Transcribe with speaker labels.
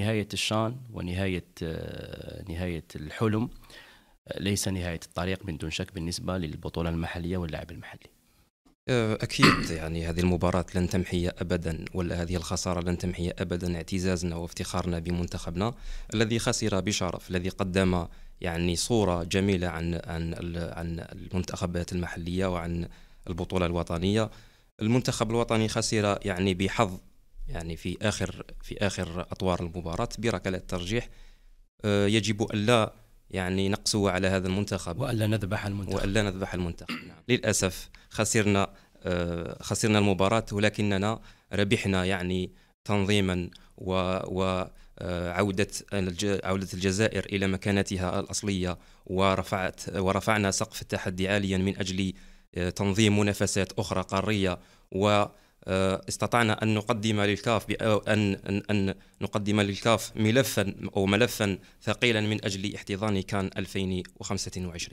Speaker 1: نهاية الشان ونهاية آه، نهاية الحلم آه، ليس نهاية الطريق من دون شك بالنسبة للبطولة المحلية واللاعب
Speaker 2: المحلي آه، أكيد يعني هذه المباراة لن تمحي أبدا ولا هذه الخسارة لن تمحي أبدا اعتزازنا وافتخارنا بمنتخبنا الذي خسر بشرف الذي قدم يعني صورة جميلة عن عن عن المنتخبات المحلية وعن البطولة الوطنية المنتخب الوطني خسر يعني بحظ يعني في اخر في اخر اطوار المباراه بركلات ترجيح آه، يجب الا يعني نقسو على هذا المنتخب والا نذبح المنتخب والا نذبح المنتخب نعم. للاسف خسرنا آه، خسرنا المباراه ولكننا ربحنا يعني تنظيما و, و آه، عودة عودة الجزائر إلى مكانتها الأصلية ورفعت ورفعنا سقف التحدي عاليا من أجل تنظيم منافسات أخرى قارية و آه، استطعنا أن نقدم للكاف أن, أن, نقدم للكاف ملفا أو ملفا ثقيلا من أجل احتضان كان 2025